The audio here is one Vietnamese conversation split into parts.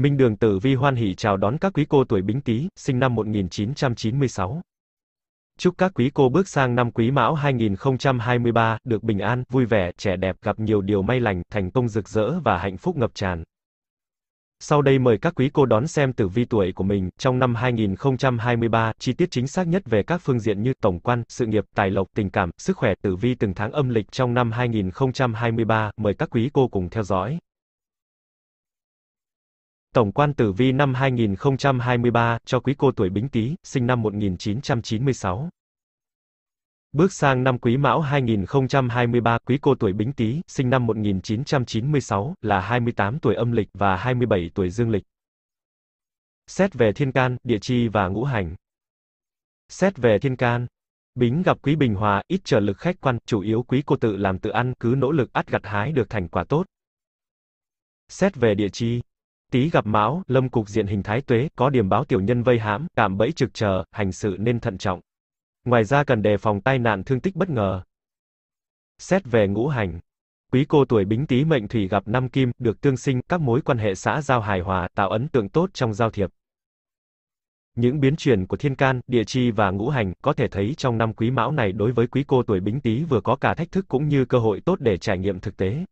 Minh Đường Tử Vi hoan hỷ chào đón các quý cô tuổi Bính Tý, sinh năm 1996. Chúc các quý cô bước sang năm Quý Mão 2023, được bình an, vui vẻ, trẻ đẹp, gặp nhiều điều may lành, thành công rực rỡ và hạnh phúc ngập tràn. Sau đây mời các quý cô đón xem tử vi tuổi của mình trong năm 2023, chi tiết chính xác nhất về các phương diện như tổng quan, sự nghiệp, tài lộc, tình cảm, sức khỏe, tử vi từng tháng âm lịch trong năm 2023, mời các quý cô cùng theo dõi. Tổng quan tử vi năm 2023 cho quý cô tuổi Bính Tý, sinh năm 1996. Bước sang năm Quý Mão 2023, quý cô tuổi Bính Tý, sinh năm 1996, là 28 tuổi âm lịch và 27 tuổi dương lịch. Xét về thiên can, địa chi và ngũ hành. Xét về thiên can, Bính gặp quý Bình Hòa, ít trở lực khách quan, chủ yếu quý cô tự làm tự ăn, cứ nỗ lực ắt gặt hái được thành quả tốt. Xét về địa chi, Tí gặp mão, lâm cục diện hình thái tuế, có điểm báo tiểu nhân vây hãm, cảm bẫy trực chờ, hành sự nên thận trọng. Ngoài ra cần đề phòng tai nạn thương tích bất ngờ. Xét về ngũ hành. Quý cô tuổi bính tý mệnh thủy gặp năm kim, được tương sinh, các mối quan hệ xã giao hài hòa, tạo ấn tượng tốt trong giao thiệp. Những biến chuyển của thiên can, địa chi và ngũ hành có thể thấy trong năm quý mão này đối với quý cô tuổi bính tý vừa có cả thách thức cũng như cơ hội tốt để trải nghiệm thực tế.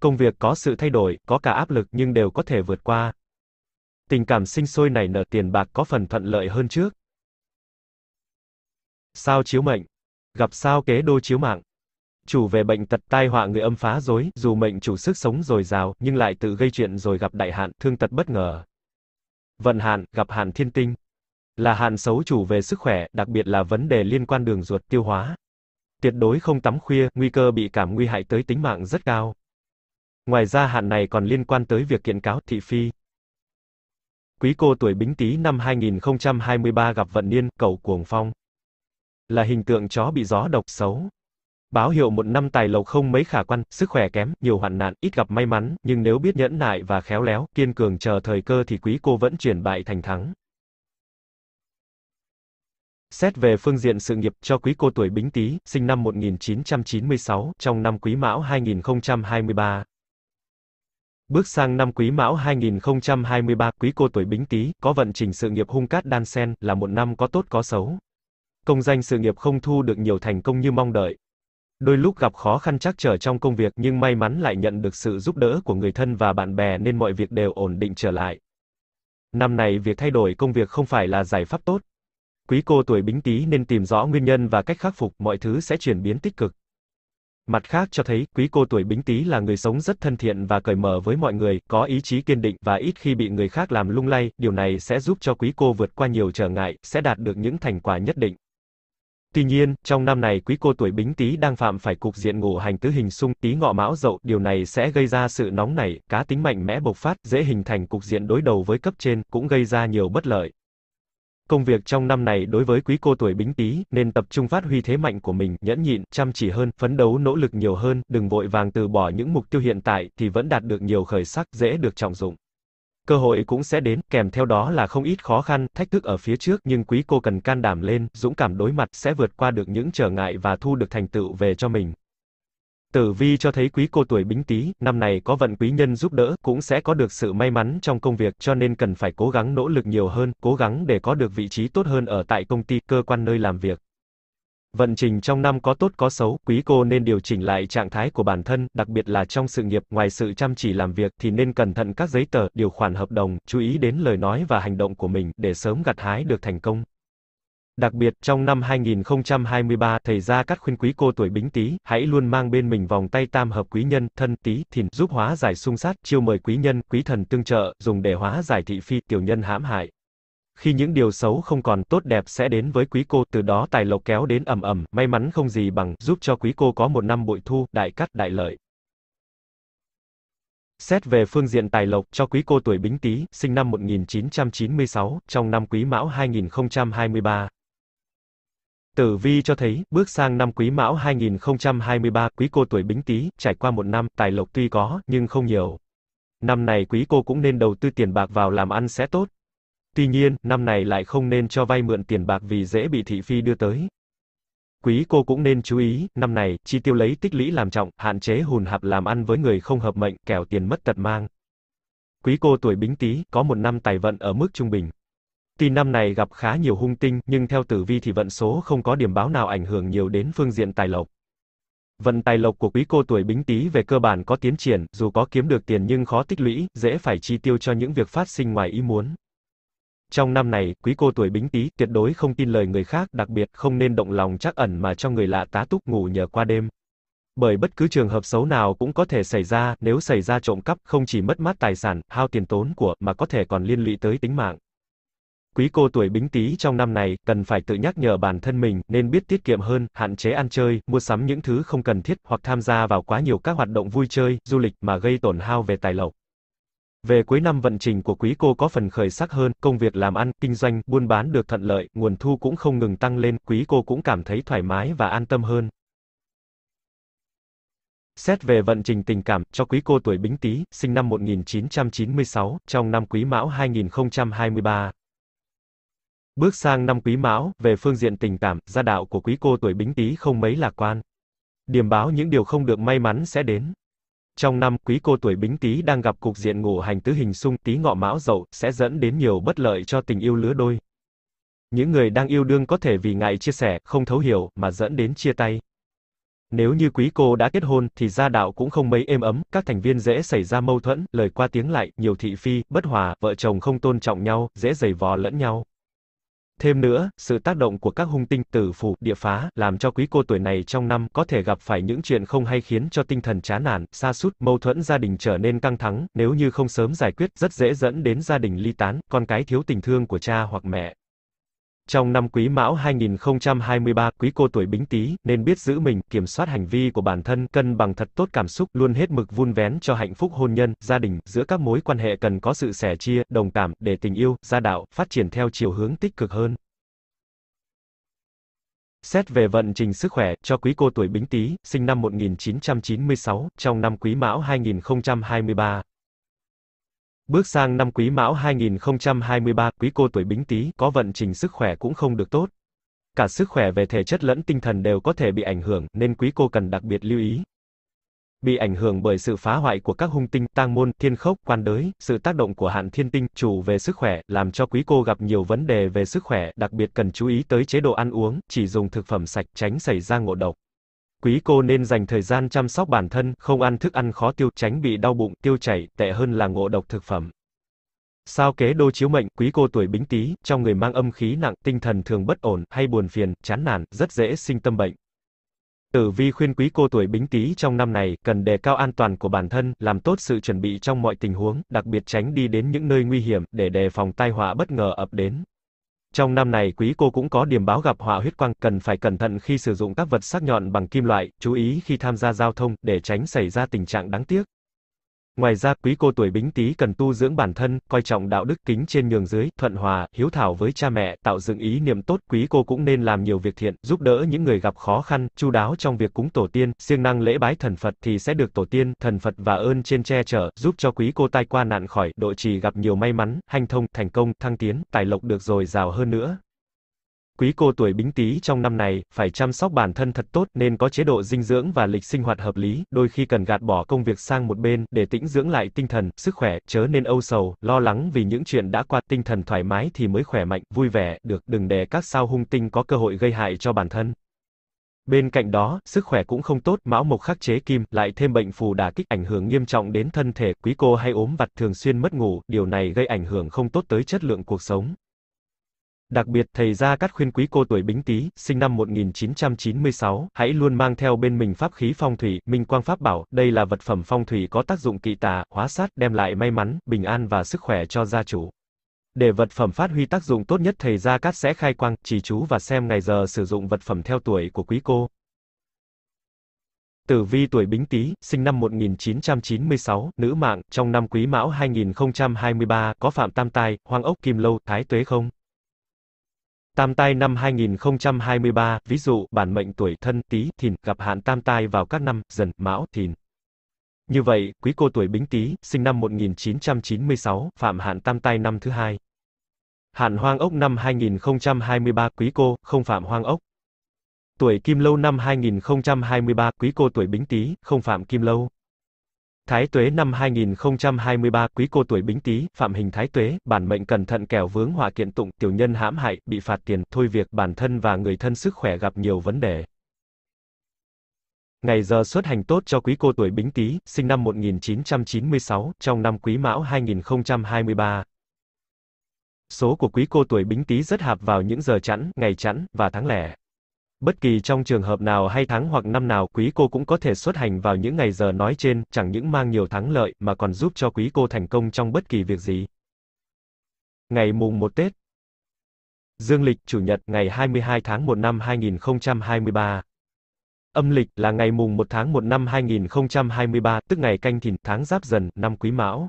Công việc có sự thay đổi, có cả áp lực nhưng đều có thể vượt qua. Tình cảm sinh sôi này nở tiền bạc có phần thuận lợi hơn trước. Sao chiếu mệnh? Gặp sao kế đô chiếu mạng? Chủ về bệnh tật tai họa người âm phá dối, dù mệnh chủ sức sống dồi dào, nhưng lại tự gây chuyện rồi gặp đại hạn, thương tật bất ngờ. Vận hạn, gặp hạn thiên tinh. Là hạn xấu chủ về sức khỏe, đặc biệt là vấn đề liên quan đường ruột tiêu hóa. Tuyệt đối không tắm khuya, nguy cơ bị cảm nguy hại tới tính mạng rất cao. Ngoài ra hạn này còn liên quan tới việc kiện cáo thị phi. Quý cô tuổi Bính Tý năm 2023 gặp vận niên, cầu cuồng phong. Là hình tượng chó bị gió độc xấu. Báo hiệu một năm tài lộc không mấy khả quan, sức khỏe kém, nhiều hoạn nạn, ít gặp may mắn, nhưng nếu biết nhẫn nại và khéo léo, kiên cường chờ thời cơ thì quý cô vẫn chuyển bại thành thắng. Xét về phương diện sự nghiệp cho quý cô tuổi Bính Tý, sinh năm 1996, trong năm Quý Mão 2023. Bước sang năm Quý Mão 2023, Quý cô tuổi Bính Tý, có vận trình sự nghiệp hung cát đan sen, là một năm có tốt có xấu. Công danh sự nghiệp không thu được nhiều thành công như mong đợi. Đôi lúc gặp khó khăn trắc trở trong công việc nhưng may mắn lại nhận được sự giúp đỡ của người thân và bạn bè nên mọi việc đều ổn định trở lại. Năm này việc thay đổi công việc không phải là giải pháp tốt. Quý cô tuổi Bính Tý nên tìm rõ nguyên nhân và cách khắc phục, mọi thứ sẽ chuyển biến tích cực. Mặt khác cho thấy, quý cô tuổi bính tý là người sống rất thân thiện và cởi mở với mọi người, có ý chí kiên định và ít khi bị người khác làm lung lay, điều này sẽ giúp cho quý cô vượt qua nhiều trở ngại, sẽ đạt được những thành quả nhất định. Tuy nhiên, trong năm này quý cô tuổi bính tý đang phạm phải cục diện ngũ hành tứ hình xung tý ngọ mão dậu, điều này sẽ gây ra sự nóng nảy, cá tính mạnh mẽ bộc phát, dễ hình thành cục diện đối đầu với cấp trên, cũng gây ra nhiều bất lợi. Công việc trong năm này đối với quý cô tuổi Bính Tý nên tập trung phát huy thế mạnh của mình, nhẫn nhịn, chăm chỉ hơn, phấn đấu nỗ lực nhiều hơn, đừng vội vàng từ bỏ những mục tiêu hiện tại thì vẫn đạt được nhiều khởi sắc, dễ được trọng dụng. Cơ hội cũng sẽ đến, kèm theo đó là không ít khó khăn, thách thức ở phía trước, nhưng quý cô cần can đảm lên, dũng cảm đối mặt sẽ vượt qua được những trở ngại và thu được thành tựu về cho mình. Tử vi cho thấy quý cô tuổi Bính Tý, năm này có vận quý nhân giúp đỡ, cũng sẽ có được sự may mắn trong công việc, cho nên cần phải cố gắng nỗ lực nhiều hơn, cố gắng để có được vị trí tốt hơn ở tại công ty, cơ quan nơi làm việc. Vận trình trong năm có tốt có xấu, quý cô nên điều chỉnh lại trạng thái của bản thân, đặc biệt là trong sự nghiệp, ngoài sự chăm chỉ làm việc thì nên cẩn thận các giấy tờ, điều khoản hợp đồng, chú ý đến lời nói và hành động của mình để sớm gặt hái được thành công. Đặc biệt, trong năm 2023, thầy gia cắt khuyên quý cô tuổi bính tý, hãy luôn mang bên mình vòng tay tam hợp quý nhân, thân, tý, thìn, giúp hóa giải xung sát, chiêu mời quý nhân, quý thần tương trợ, dùng để hóa giải thị phi, tiểu nhân hãm hại. Khi những điều xấu không còn tốt đẹp sẽ đến với quý cô, từ đó tài lộc kéo đến ầm ầm, may mắn không gì bằng, giúp cho quý cô có một năm bội thu, đại cắt đại lợi. Xét về phương diện tài lộc cho quý cô tuổi Bính Tý, sinh năm 1996, trong năm Quý Mão 2023, Tử vi cho thấy, bước sang năm Quý Mão 2023, Quý cô tuổi Bính Tý, trải qua một năm, tài lộc tuy có, nhưng không nhiều. Năm này quý cô cũng nên đầu tư tiền bạc vào làm ăn sẽ tốt. Tuy nhiên, năm này lại không nên cho vay mượn tiền bạc vì dễ bị thị phi đưa tới. Quý cô cũng nên chú ý, năm này, chi tiêu lấy tích lũy làm trọng, hạn chế hùn hạp làm ăn với người không hợp mệnh, kẻo tiền mất tật mang. Quý cô tuổi bính tý, có một năm tài vận ở mức trung bình. Tuy năm này gặp khá nhiều hung tinh, nhưng theo tử vi thì vận số không có điểm báo nào ảnh hưởng nhiều đến phương diện tài lộc. Vận tài lộc của quý cô tuổi bính tý về cơ bản có tiến triển, dù có kiếm được tiền nhưng khó tích lũy, dễ phải chi tiêu cho những việc phát sinh ngoài ý muốn. Trong năm này, quý cô tuổi bính tý tuyệt đối không tin lời người khác, đặc biệt không nên động lòng chắc ẩn mà cho người lạ tá túc ngủ nhờ qua đêm. Bởi bất cứ trường hợp xấu nào cũng có thể xảy ra, nếu xảy ra trộm cắp không chỉ mất mát tài sản, hao tiền tốn của, mà có thể còn liên lụy tới tính mạng. Quý cô tuổi bính tý trong năm này, cần phải tự nhắc nhở bản thân mình, nên biết tiết kiệm hơn, hạn chế ăn chơi, mua sắm những thứ không cần thiết, hoặc tham gia vào quá nhiều các hoạt động vui chơi, du lịch, mà gây tổn hao về tài lộc. Về cuối năm vận trình của quý cô có phần khởi sắc hơn, công việc làm ăn, kinh doanh, buôn bán được thuận lợi, nguồn thu cũng không ngừng tăng lên, quý cô cũng cảm thấy thoải mái và an tâm hơn. Xét về vận trình tình cảm, cho quý cô tuổi Bính Tý, sinh năm 1996, trong năm Quý Mão 2023, Bước sang năm Quý Mão, về phương diện tình cảm, gia đạo của quý cô tuổi Bính Tý không mấy lạc quan. Điểm báo những điều không được may mắn sẽ đến. Trong năm, quý cô tuổi Bính Tý đang gặp cục diện ngũ hành tứ hình xung Tý Ngọ Mão Dậu sẽ dẫn đến nhiều bất lợi cho tình yêu lứa đôi. Những người đang yêu đương có thể vì ngại chia sẻ, không thấu hiểu mà dẫn đến chia tay. Nếu như quý cô đã kết hôn thì gia đạo cũng không mấy êm ấm, các thành viên dễ xảy ra mâu thuẫn, lời qua tiếng lại, nhiều thị phi, bất hòa, vợ chồng không tôn trọng nhau, dễ giày vò lẫn nhau. Thêm nữa, sự tác động của các hung tinh tử phù, địa phá, làm cho quý cô tuổi này trong năm có thể gặp phải những chuyện không hay khiến cho tinh thần chán nản, xa sút mâu thuẫn gia đình trở nên căng thẳng, nếu như không sớm giải quyết, rất dễ dẫn đến gia đình ly tán, con cái thiếu tình thương của cha hoặc mẹ. Trong năm Quý Mão 2023, quý cô tuổi Bính Tý nên biết giữ mình, kiểm soát hành vi của bản thân, cân bằng thật tốt cảm xúc, luôn hết mực vun vén cho hạnh phúc hôn nhân, gia đình, giữa các mối quan hệ cần có sự sẻ chia, đồng cảm để tình yêu, gia đạo phát triển theo chiều hướng tích cực hơn. Xét về vận trình sức khỏe, cho quý cô tuổi Bính Tý, sinh năm 1996, trong năm Quý Mão 2023, Bước sang năm Quý Mão 2023, quý cô tuổi Bính Tý có vận trình sức khỏe cũng không được tốt. Cả sức khỏe về thể chất lẫn tinh thần đều có thể bị ảnh hưởng, nên quý cô cần đặc biệt lưu ý. Bị ảnh hưởng bởi sự phá hoại của các hung tinh, tang môn, thiên khốc, quan đới, sự tác động của hạn thiên tinh, chủ về sức khỏe, làm cho quý cô gặp nhiều vấn đề về sức khỏe, đặc biệt cần chú ý tới chế độ ăn uống, chỉ dùng thực phẩm sạch, tránh xảy ra ngộ độc. Quý cô nên dành thời gian chăm sóc bản thân, không ăn thức ăn khó tiêu, tránh bị đau bụng, tiêu chảy, tệ hơn là ngộ độc thực phẩm. Sao kế đô chiếu mệnh, quý cô tuổi bính tý, trong người mang âm khí nặng, tinh thần thường bất ổn, hay buồn phiền, chán nản, rất dễ sinh tâm bệnh. Tử vi khuyên quý cô tuổi bính tý trong năm này, cần đề cao an toàn của bản thân, làm tốt sự chuẩn bị trong mọi tình huống, đặc biệt tránh đi đến những nơi nguy hiểm, để đề phòng tai họa bất ngờ ập đến. Trong năm này quý cô cũng có điểm báo gặp họa huyết quang, cần phải cẩn thận khi sử dụng các vật sắc nhọn bằng kim loại, chú ý khi tham gia giao thông, để tránh xảy ra tình trạng đáng tiếc. Ngoài ra, quý cô tuổi Bính Tý cần tu dưỡng bản thân, coi trọng đạo đức kính trên nhường dưới, thuận hòa, hiếu thảo với cha mẹ, tạo dựng ý niệm tốt, quý cô cũng nên làm nhiều việc thiện, giúp đỡ những người gặp khó khăn, chu đáo trong việc cúng tổ tiên, siêng năng lễ bái thần Phật thì sẽ được tổ tiên, thần Phật và ơn trên che chở, giúp cho quý cô tai qua nạn khỏi, độ trì gặp nhiều may mắn, hanh thông, thành công, thăng tiến, tài lộc được dồi dào hơn nữa. Quý cô tuổi bính tý trong năm này, phải chăm sóc bản thân thật tốt nên có chế độ dinh dưỡng và lịch sinh hoạt hợp lý, đôi khi cần gạt bỏ công việc sang một bên để tĩnh dưỡng lại tinh thần, sức khỏe, chớ nên âu sầu, lo lắng vì những chuyện đã qua, tinh thần thoải mái thì mới khỏe mạnh, vui vẻ, được, đừng để các sao hung tinh có cơ hội gây hại cho bản thân. Bên cạnh đó, sức khỏe cũng không tốt, mão mộc khắc chế kim, lại thêm bệnh phù đả kích ảnh hưởng nghiêm trọng đến thân thể, quý cô hay ốm vặt thường xuyên mất ngủ, điều này gây ảnh hưởng không tốt tới chất lượng cuộc sống. Đặc biệt thầy Gia Cát khuyên quý cô tuổi Bính Tý, sinh năm 1996, hãy luôn mang theo bên mình pháp khí phong thủy, minh quang pháp bảo, đây là vật phẩm phong thủy có tác dụng kỵ tà, hóa sát, đem lại may mắn, bình an và sức khỏe cho gia chủ. Để vật phẩm phát huy tác dụng tốt nhất thầy Gia Cát sẽ khai quang, chỉ chú và xem ngày giờ sử dụng vật phẩm theo tuổi của quý cô. Tử vi tuổi Bính Tý, sinh năm 1996, nữ mạng, trong năm Quý Mão 2023, có Phạm Tam Tai, hoang Ốc Kim Lâu, Thái Tuế không? Tam tai năm 2023, ví dụ, bản mệnh tuổi thân tí thìn gặp hạn tam tai vào các năm dần, mão, thìn. Như vậy, quý cô tuổi Bính Tý, sinh năm 1996, phạm hạn tam tai năm thứ hai. Hạn hoang ốc năm 2023, quý cô, không phạm hoang ốc. Tuổi Kim Lâu năm 2023, quý cô tuổi Bính Tý, không phạm Kim Lâu. Thái tuế năm 2023, quý cô tuổi bính tý, phạm hình thái tuế, bản mệnh cẩn thận kẻo vướng họa kiện tụng, tiểu nhân hãm hại, bị phạt tiền, thôi việc, bản thân và người thân sức khỏe gặp nhiều vấn đề. Ngày giờ xuất hành tốt cho quý cô tuổi bính tý, sinh năm 1996, trong năm quý mão 2023. Số của quý cô tuổi bính tý rất hạp vào những giờ chẵn, ngày chẵn, và tháng lẻ. Bất kỳ trong trường hợp nào hay tháng hoặc năm nào quý cô cũng có thể xuất hành vào những ngày giờ nói trên, chẳng những mang nhiều thắng lợi mà còn giúp cho quý cô thành công trong bất kỳ việc gì. Ngày mùng 1 Tết Dương lịch Chủ nhật ngày 22 tháng 1 năm 2023 Âm lịch là ngày mùng 1 tháng 1 năm 2023, tức ngày canh thìn tháng giáp dần, năm quý mão.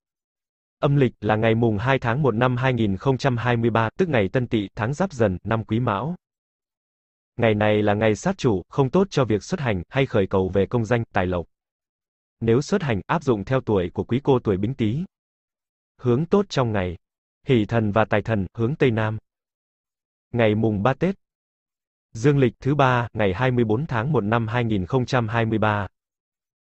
Âm lịch là ngày mùng 2 tháng 1 năm 2023, tức ngày Tân Tỵ, tháng Giáp Dần, năm Quý Mão. Ngày này là ngày sát chủ, không tốt cho việc xuất hành hay khởi cầu về công danh, tài lộc. Nếu xuất hành, áp dụng theo tuổi của quý cô tuổi Bính Tý. Hướng tốt trong ngày. Hỷ thần và tài thần, hướng Tây Nam. Ngày mùng 3 Tết. Dương lịch thứ ba, ngày 24 tháng 1 năm 2023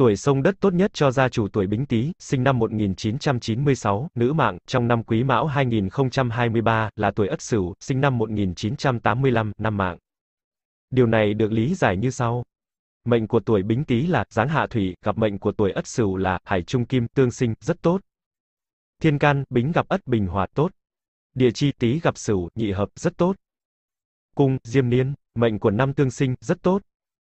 Tuổi sông đất tốt nhất cho gia chủ tuổi Bính Tý, sinh năm 1996, nữ mạng, trong năm Quý Mão 2023 là tuổi Ất Sửu, sinh năm 1985, năm mạng. Điều này được lý giải như sau. Mệnh của tuổi Bính Tý là Giáng Hạ Thủy, gặp mệnh của tuổi Ất Sửu là Hải Trung Kim, tương sinh, rất tốt. Thiên can, Bính gặp Ất Bình Hòa tốt. Địa chi Tý gặp Sửu, nhị hợp, rất tốt. Cung, Diêm Niên, mệnh của năm tương sinh, rất tốt.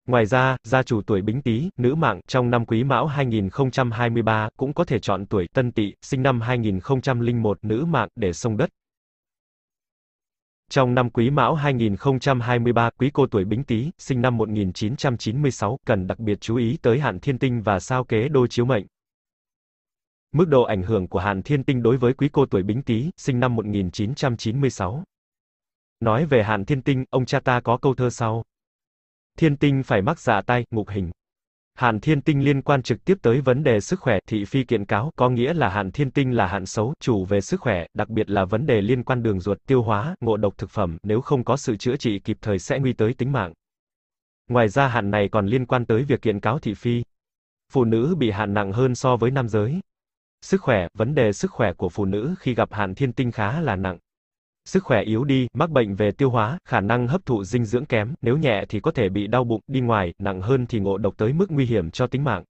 Ngoài ra, gia chủ tuổi Bính Tý, nữ mạng trong năm Quý Mão 2023 cũng có thể chọn tuổi Tân Tỵ, sinh năm 2001 nữ mạng để xông đất. Trong năm Quý Mão 2023, quý cô tuổi Bính Tý, sinh năm 1996, cần đặc biệt chú ý tới hạn thiên tinh và sao kế đôi chiếu mệnh. Mức độ ảnh hưởng của hạn thiên tinh đối với quý cô tuổi Bính Tý, sinh năm 1996. Nói về hạn thiên tinh, ông cha ta có câu thơ sau: thiên tinh phải mắc dạ tai ngục hình. Hạn thiên tinh liên quan trực tiếp tới vấn đề sức khỏe, thị phi kiện cáo, có nghĩa là hạn thiên tinh là hạn xấu, chủ về sức khỏe, đặc biệt là vấn đề liên quan đường ruột, tiêu hóa, ngộ độc thực phẩm, nếu không có sự chữa trị kịp thời sẽ nguy tới tính mạng. Ngoài ra hạn này còn liên quan tới việc kiện cáo thị phi. Phụ nữ bị hạn nặng hơn so với nam giới. Sức khỏe, vấn đề sức khỏe của phụ nữ khi gặp hạn thiên tinh khá là nặng sức khỏe yếu đi, mắc bệnh về tiêu hóa, khả năng hấp thụ dinh dưỡng kém, nếu nhẹ thì có thể bị đau bụng, đi ngoài, nặng hơn thì ngộ độc tới mức nguy hiểm cho tính mạng.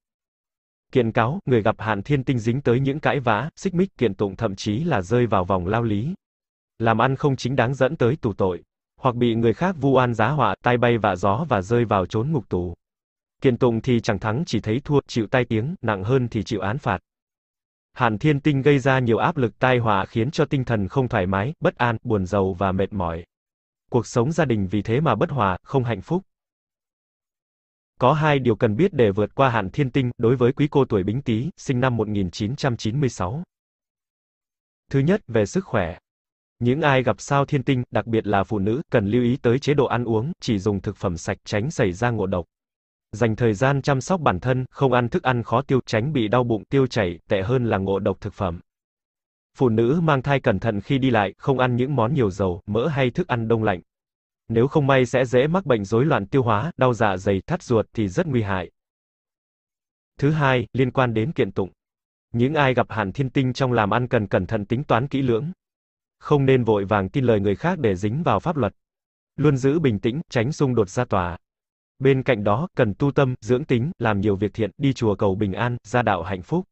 Kiện cáo, người gặp hạn thiên tinh dính tới những cãi vã, xích mích, kiện tụng thậm chí là rơi vào vòng lao lý. Làm ăn không chính đáng dẫn tới tù tội, hoặc bị người khác vu oan giá họa, tai bay vạ gió và rơi vào trốn ngục tù. Kiện tụng thì chẳng thắng chỉ thấy thua, chịu tai tiếng, nặng hơn thì chịu án phạt. Hàn Thiên Tinh gây ra nhiều áp lực tai họa khiến cho tinh thần không thoải mái, bất an, buồn giàu và mệt mỏi. Cuộc sống gia đình vì thế mà bất hòa, không hạnh phúc. Có hai điều cần biết để vượt qua hạn thiên tinh đối với quý cô tuổi Bính Tý, sinh năm 1996. Thứ nhất, về sức khỏe. Những ai gặp sao thiên tinh, đặc biệt là phụ nữ, cần lưu ý tới chế độ ăn uống, chỉ dùng thực phẩm sạch tránh xảy ra ngộ độc. Dành thời gian chăm sóc bản thân, không ăn thức ăn khó tiêu, tránh bị đau bụng, tiêu chảy, tệ hơn là ngộ độc thực phẩm. Phụ nữ mang thai cẩn thận khi đi lại, không ăn những món nhiều dầu, mỡ hay thức ăn đông lạnh. Nếu không may sẽ dễ mắc bệnh rối loạn tiêu hóa, đau dạ dày, thắt ruột thì rất nguy hại. Thứ hai, liên quan đến kiện tụng. Những ai gặp hạn thiên tinh trong làm ăn cần cẩn thận tính toán kỹ lưỡng. Không nên vội vàng tin lời người khác để dính vào pháp luật. Luôn giữ bình tĩnh, tránh xung đột ra tòa. Bên cạnh đó, cần tu tâm, dưỡng tính, làm nhiều việc thiện, đi chùa cầu bình an, gia đạo hạnh phúc.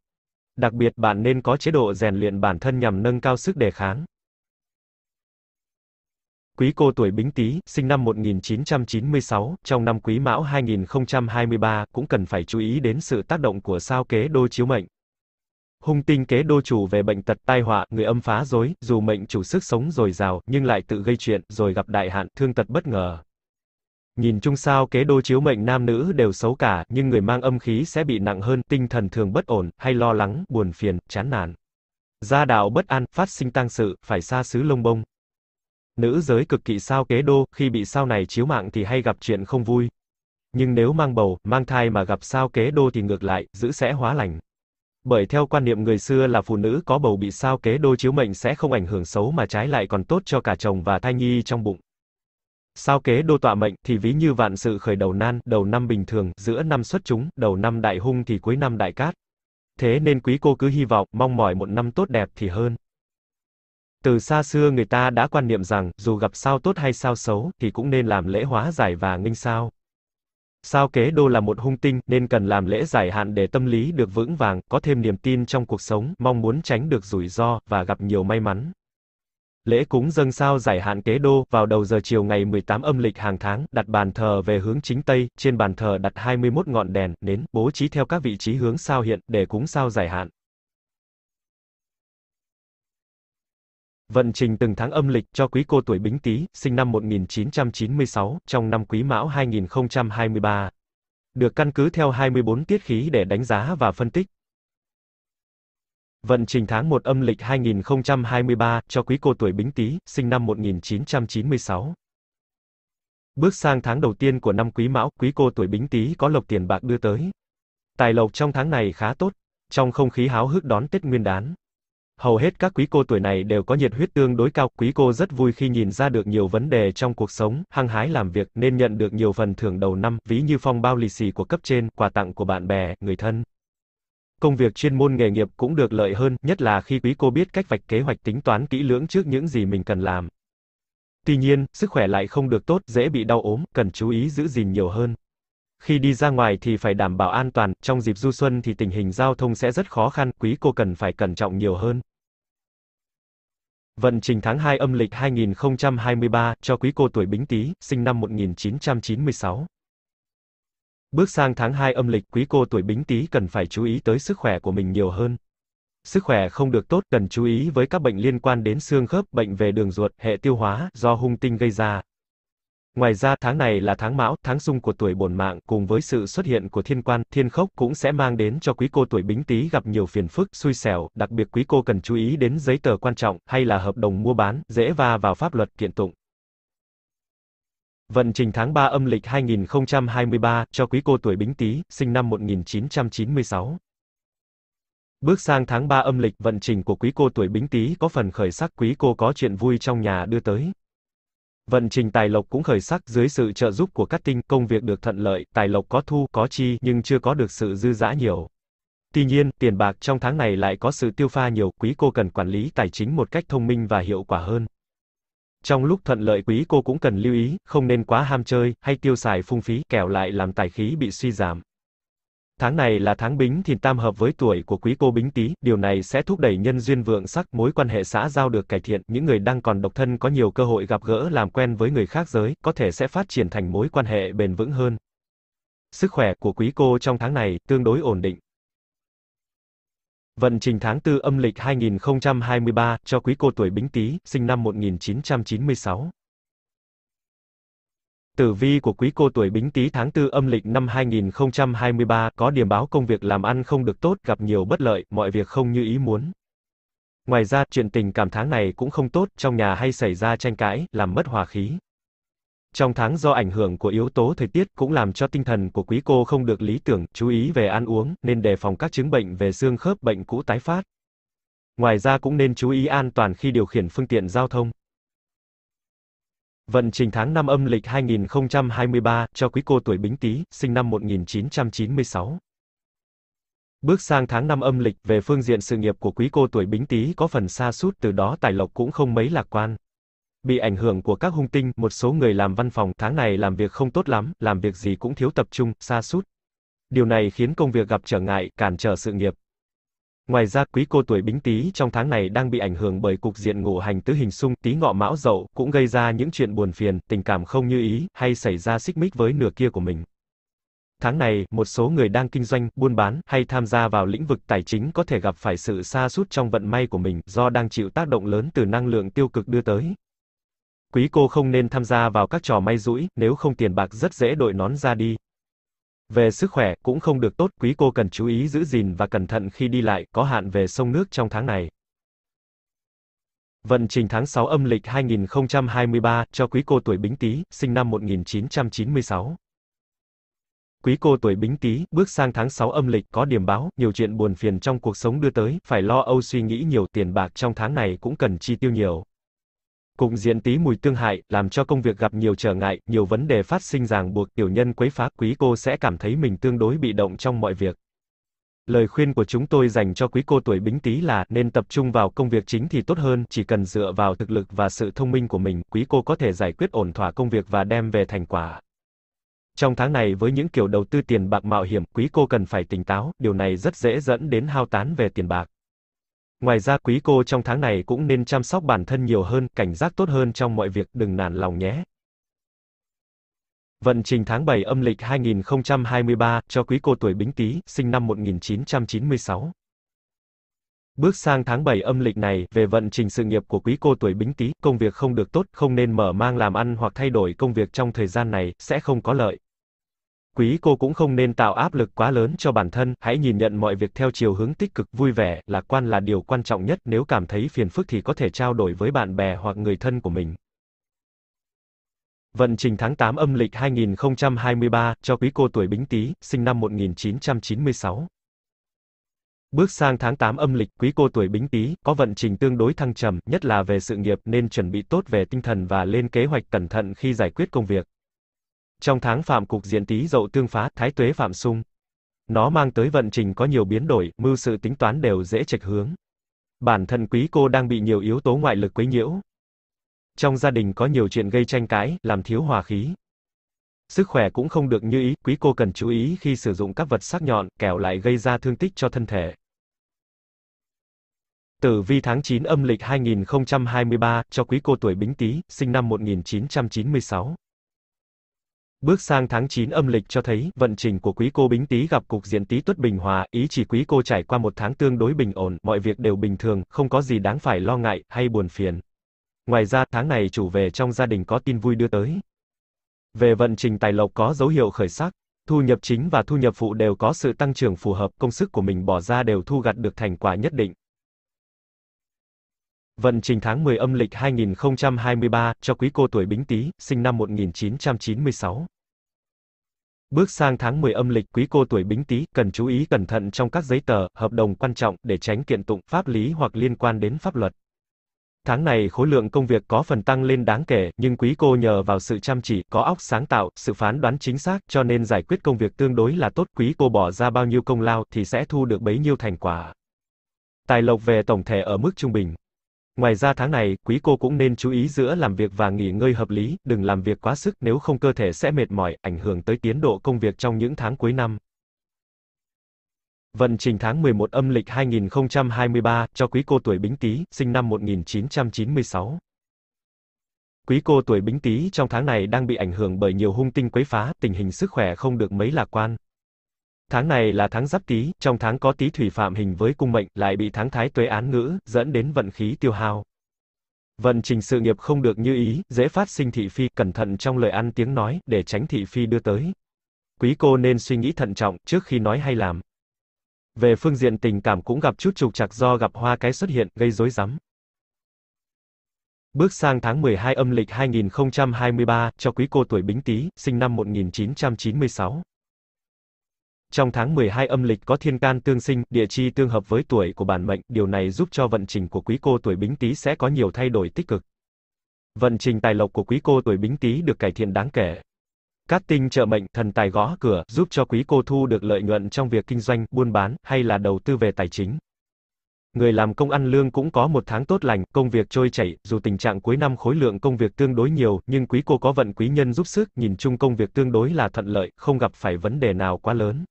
Đặc biệt bạn nên có chế độ rèn luyện bản thân nhằm nâng cao sức đề kháng. Quý cô tuổi Bính Tý, sinh năm 1996, trong năm Quý Mão 2023 cũng cần phải chú ý đến sự tác động của sao kế đô chiếu mệnh. Hung tinh kế đô chủ về bệnh tật tai họa, người âm phá rối dù mệnh chủ sức sống dồi dào, nhưng lại tự gây chuyện, rồi gặp đại hạn, thương tật bất ngờ. Nhìn chung sao kế đô chiếu mệnh nam nữ đều xấu cả, nhưng người mang âm khí sẽ bị nặng hơn, tinh thần thường bất ổn, hay lo lắng, buồn phiền, chán nản. Gia đạo bất an, phát sinh tang sự, phải xa xứ lông bông. Nữ giới cực kỵ sao kế đô, khi bị sao này chiếu mạng thì hay gặp chuyện không vui. Nhưng nếu mang bầu, mang thai mà gặp sao kế đô thì ngược lại, giữ sẽ hóa lành. Bởi theo quan niệm người xưa là phụ nữ có bầu bị sao kế đô chiếu mệnh sẽ không ảnh hưởng xấu mà trái lại còn tốt cho cả chồng và thai nhi trong bụng. Sao kế đô tọa mệnh thì ví như vạn sự khởi đầu nan, đầu năm bình thường, giữa năm xuất chúng, đầu năm đại hung thì cuối năm đại cát. Thế nên quý cô cứ hy vọng, mong mỏi một năm tốt đẹp thì hơn. Từ xa xưa người ta đã quan niệm rằng, dù gặp sao tốt hay sao xấu, thì cũng nên làm lễ hóa giải và nghinh sao. Sao kế đô là một hung tinh, nên cần làm lễ giải hạn để tâm lý được vững vàng, có thêm niềm tin trong cuộc sống, mong muốn tránh được rủi ro, và gặp nhiều may mắn. Lễ cúng dâng sao giải hạn kế đô vào đầu giờ chiều ngày 18 âm lịch hàng tháng, đặt bàn thờ về hướng chính tây, trên bàn thờ đặt 21 ngọn đèn, nến, bố trí theo các vị trí hướng sao hiện để cúng sao giải hạn. Vận trình từng tháng âm lịch cho quý cô tuổi Bính Tý, sinh năm 1996, trong năm Quý Mão 2023. Được căn cứ theo 24 tiết khí để đánh giá và phân tích. Vận trình tháng 1 âm lịch 2023 cho quý cô tuổi Bính Tý, sinh năm 1996. Bước sang tháng đầu tiên của năm Quý Mão, quý cô tuổi Bính Tý có lộc tiền bạc đưa tới. Tài lộc trong tháng này khá tốt, trong không khí háo hức đón Tết Nguyên đán. Hầu hết các quý cô tuổi này đều có nhiệt huyết tương đối cao, quý cô rất vui khi nhìn ra được nhiều vấn đề trong cuộc sống, hăng hái làm việc nên nhận được nhiều phần thưởng đầu năm, ví như phong bao lì xì của cấp trên, quà tặng của bạn bè, người thân công việc chuyên môn nghề nghiệp cũng được lợi hơn, nhất là khi quý cô biết cách vạch kế hoạch tính toán kỹ lưỡng trước những gì mình cần làm. Tuy nhiên, sức khỏe lại không được tốt, dễ bị đau ốm, cần chú ý giữ gìn nhiều hơn. Khi đi ra ngoài thì phải đảm bảo an toàn, trong dịp du xuân thì tình hình giao thông sẽ rất khó khăn, quý cô cần phải cẩn trọng nhiều hơn. Vận trình tháng 2 âm lịch 2023 cho quý cô tuổi Bính Tý, sinh năm 1996. Bước sang tháng 2 âm lịch, quý cô tuổi Bính Tý cần phải chú ý tới sức khỏe của mình nhiều hơn. Sức khỏe không được tốt, cần chú ý với các bệnh liên quan đến xương khớp, bệnh về đường ruột, hệ tiêu hóa do hung tinh gây ra. Ngoài ra, tháng này là tháng Mão, tháng xung của tuổi bổn mạng, cùng với sự xuất hiện của thiên quan, thiên khốc cũng sẽ mang đến cho quý cô tuổi Bính Tý gặp nhiều phiền phức, xui xẻo, đặc biệt quý cô cần chú ý đến giấy tờ quan trọng hay là hợp đồng mua bán, dễ va vào pháp luật kiện tụng. Vận trình tháng 3 âm lịch 2023 cho quý cô tuổi Bính Tý, sinh năm 1996. Bước sang tháng 3 âm lịch, vận trình của quý cô tuổi Bính Tý có phần khởi sắc, quý cô có chuyện vui trong nhà đưa tới. Vận trình tài lộc cũng khởi sắc dưới sự trợ giúp của các tinh, công việc được thuận lợi, tài lộc có thu, có chi nhưng chưa có được sự dư dã nhiều. Tuy nhiên, tiền bạc trong tháng này lại có sự tiêu pha nhiều, quý cô cần quản lý tài chính một cách thông minh và hiệu quả hơn. Trong lúc thuận lợi quý cô cũng cần lưu ý, không nên quá ham chơi, hay tiêu xài phung phí, kẻo lại làm tài khí bị suy giảm. Tháng này là tháng bính thì tam hợp với tuổi của quý cô bính tý, điều này sẽ thúc đẩy nhân duyên vượng sắc, mối quan hệ xã giao được cải thiện, những người đang còn độc thân có nhiều cơ hội gặp gỡ làm quen với người khác giới, có thể sẽ phát triển thành mối quan hệ bền vững hơn. Sức khỏe của quý cô trong tháng này tương đối ổn định. Vận trình tháng 4 âm lịch 2023 cho quý cô tuổi Bính Tý, sinh năm 1996. Tử vi của quý cô tuổi Bính Tý tháng 4 âm lịch năm 2023 có điểm báo công việc làm ăn không được tốt, gặp nhiều bất lợi, mọi việc không như ý muốn. Ngoài ra, chuyện tình cảm tháng này cũng không tốt, trong nhà hay xảy ra tranh cãi, làm mất hòa khí. Trong tháng do ảnh hưởng của yếu tố thời tiết cũng làm cho tinh thần của quý cô không được lý tưởng, chú ý về ăn uống, nên đề phòng các chứng bệnh về xương khớp bệnh cũ tái phát. Ngoài ra cũng nên chú ý an toàn khi điều khiển phương tiện giao thông. Vận trình tháng 5 âm lịch 2023 cho quý cô tuổi Bính Tý, sinh năm 1996. Bước sang tháng 5 âm lịch, về phương diện sự nghiệp của quý cô tuổi Bính Tý có phần xa sút từ đó tài lộc cũng không mấy lạc quan. Bị ảnh hưởng của các hung tinh, một số người làm văn phòng tháng này làm việc không tốt lắm, làm việc gì cũng thiếu tập trung, xa sút Điều này khiến công việc gặp trở ngại, cản trở sự nghiệp. Ngoài ra, quý cô tuổi Bính Tý trong tháng này đang bị ảnh hưởng bởi cục diện ngũ hành tứ hình xung Tý Ngọ Mão Dậu, cũng gây ra những chuyện buồn phiền, tình cảm không như ý, hay xảy ra xích mích với nửa kia của mình. Tháng này, một số người đang kinh doanh, buôn bán hay tham gia vào lĩnh vực tài chính có thể gặp phải sự xa sút trong vận may của mình do đang chịu tác động lớn từ năng lượng tiêu cực đưa tới. Quý cô không nên tham gia vào các trò may rũi, nếu không tiền bạc rất dễ đội nón ra đi. Về sức khỏe, cũng không được tốt, quý cô cần chú ý giữ gìn và cẩn thận khi đi lại, có hạn về sông nước trong tháng này. Vận trình tháng 6 âm lịch 2023, cho quý cô tuổi Bính Tý, sinh năm 1996. Quý cô tuổi Bính Tý, bước sang tháng 6 âm lịch có điểm báo, nhiều chuyện buồn phiền trong cuộc sống đưa tới, phải lo âu suy nghĩ nhiều, tiền bạc trong tháng này cũng cần chi tiêu nhiều. Cụm diện tí mùi tương hại, làm cho công việc gặp nhiều trở ngại, nhiều vấn đề phát sinh ràng buộc tiểu nhân quấy phá, quý cô sẽ cảm thấy mình tương đối bị động trong mọi việc. Lời khuyên của chúng tôi dành cho quý cô tuổi bính tý là nên tập trung vào công việc chính thì tốt hơn, chỉ cần dựa vào thực lực và sự thông minh của mình, quý cô có thể giải quyết ổn thỏa công việc và đem về thành quả. Trong tháng này với những kiểu đầu tư tiền bạc mạo hiểm, quý cô cần phải tỉnh táo, điều này rất dễ dẫn đến hao tán về tiền bạc. Ngoài ra quý cô trong tháng này cũng nên chăm sóc bản thân nhiều hơn, cảnh giác tốt hơn trong mọi việc, đừng nản lòng nhé. Vận trình tháng 7 âm lịch 2023 cho quý cô tuổi Bính Tý, sinh năm 1996. Bước sang tháng 7 âm lịch này, về vận trình sự nghiệp của quý cô tuổi Bính Tý, công việc không được tốt, không nên mở mang làm ăn hoặc thay đổi công việc trong thời gian này, sẽ không có lợi quý cô cũng không nên tạo áp lực quá lớn cho bản thân, hãy nhìn nhận mọi việc theo chiều hướng tích cực, vui vẻ, lạc quan là điều quan trọng nhất, nếu cảm thấy phiền phức thì có thể trao đổi với bạn bè hoặc người thân của mình. Vận trình tháng 8 âm lịch 2023 cho quý cô tuổi Bính Tý, sinh năm 1996. Bước sang tháng 8 âm lịch, quý cô tuổi Bính Tý có vận trình tương đối thăng trầm, nhất là về sự nghiệp nên chuẩn bị tốt về tinh thần và lên kế hoạch cẩn thận khi giải quyết công việc. Trong tháng phạm cục diện tí dậu tương phá, thái tuế phạm sung. Nó mang tới vận trình có nhiều biến đổi, mưu sự tính toán đều dễ chệch hướng. Bản thân quý cô đang bị nhiều yếu tố ngoại lực quấy nhiễu. Trong gia đình có nhiều chuyện gây tranh cãi, làm thiếu hòa khí. Sức khỏe cũng không được như ý, quý cô cần chú ý khi sử dụng các vật sắc nhọn, kẻo lại gây ra thương tích cho thân thể. Tử vi tháng 9 âm lịch 2023 cho quý cô tuổi Bính Tý, sinh năm 1996. Bước sang tháng 9 âm lịch cho thấy, vận trình của quý cô Bính Tý gặp cục diện Tý Tuất bình hòa, ý chỉ quý cô trải qua một tháng tương đối bình ổn, mọi việc đều bình thường, không có gì đáng phải lo ngại hay buồn phiền. Ngoài ra, tháng này chủ về trong gia đình có tin vui đưa tới. Về vận trình tài lộc có dấu hiệu khởi sắc, thu nhập chính và thu nhập phụ đều có sự tăng trưởng phù hợp, công sức của mình bỏ ra đều thu gặt được thành quả nhất định. Vận trình tháng 10 âm lịch 2023 cho quý cô tuổi Bính Tý, sinh năm 1996. Bước sang tháng 10 âm lịch, quý cô tuổi Bính Tý cần chú ý cẩn thận trong các giấy tờ, hợp đồng quan trọng để tránh kiện tụng pháp lý hoặc liên quan đến pháp luật. Tháng này khối lượng công việc có phần tăng lên đáng kể, nhưng quý cô nhờ vào sự chăm chỉ, có óc sáng tạo, sự phán đoán chính xác, cho nên giải quyết công việc tương đối là tốt, quý cô bỏ ra bao nhiêu công lao thì sẽ thu được bấy nhiêu thành quả. Tài lộc về tổng thể ở mức trung bình. Ngoài ra tháng này, quý cô cũng nên chú ý giữa làm việc và nghỉ ngơi hợp lý, đừng làm việc quá sức nếu không cơ thể sẽ mệt mỏi, ảnh hưởng tới tiến độ công việc trong những tháng cuối năm. Vận trình tháng 11 âm lịch 2023 cho quý cô tuổi Bính Tý, sinh năm 1996. Quý cô tuổi Bính Tý trong tháng này đang bị ảnh hưởng bởi nhiều hung tinh quấy phá, tình hình sức khỏe không được mấy lạc quan. Tháng này là tháng giáp tý, trong tháng có tý thủy phạm hình với cung mệnh, lại bị tháng thái tuế án ngữ, dẫn đến vận khí tiêu hao. Vận trình sự nghiệp không được như ý, dễ phát sinh thị phi, cẩn thận trong lời ăn tiếng nói, để tránh thị phi đưa tới. Quý cô nên suy nghĩ thận trọng, trước khi nói hay làm. Về phương diện tình cảm cũng gặp chút trục trặc do gặp hoa cái xuất hiện, gây rối rắm. Bước sang tháng 12 âm lịch 2023, cho quý cô tuổi Bính Tý, sinh năm 1996. Trong tháng 12 âm lịch có thiên can tương sinh, địa chi tương hợp với tuổi của bản mệnh, điều này giúp cho vận trình của quý cô tuổi Bính Tý sẽ có nhiều thay đổi tích cực. Vận trình tài lộc của quý cô tuổi Bính Tý được cải thiện đáng kể. Các tinh trợ mệnh, thần tài gõ cửa, giúp cho quý cô thu được lợi nhuận trong việc kinh doanh, buôn bán, hay là đầu tư về tài chính. Người làm công ăn lương cũng có một tháng tốt lành, công việc trôi chảy, dù tình trạng cuối năm khối lượng công việc tương đối nhiều, nhưng quý cô có vận quý nhân giúp sức, nhìn chung công việc tương đối là thuận lợi, không gặp phải vấn đề nào quá lớn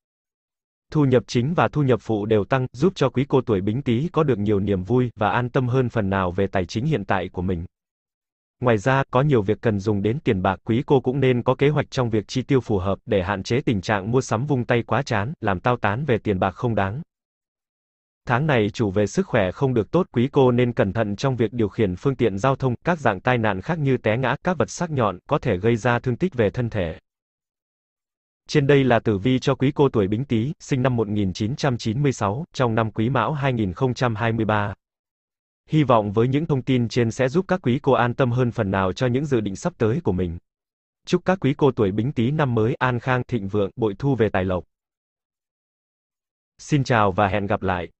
thu nhập chính và thu nhập phụ đều tăng, giúp cho quý cô tuổi Bính Tý có được nhiều niềm vui và an tâm hơn phần nào về tài chính hiện tại của mình. Ngoài ra, có nhiều việc cần dùng đến tiền bạc, quý cô cũng nên có kế hoạch trong việc chi tiêu phù hợp để hạn chế tình trạng mua sắm vung tay quá chán, làm tao tán về tiền bạc không đáng. Tháng này chủ về sức khỏe không được tốt, quý cô nên cẩn thận trong việc điều khiển phương tiện giao thông, các dạng tai nạn khác như té ngã, các vật sắc nhọn có thể gây ra thương tích về thân thể. Trên đây là tử vi cho quý cô tuổi Bính Tý, sinh năm 1996, trong năm Quý Mão 2023. Hy vọng với những thông tin trên sẽ giúp các quý cô an tâm hơn phần nào cho những dự định sắp tới của mình. Chúc các quý cô tuổi Bính Tý năm mới an khang, thịnh vượng, bội thu về tài lộc. Xin chào và hẹn gặp lại.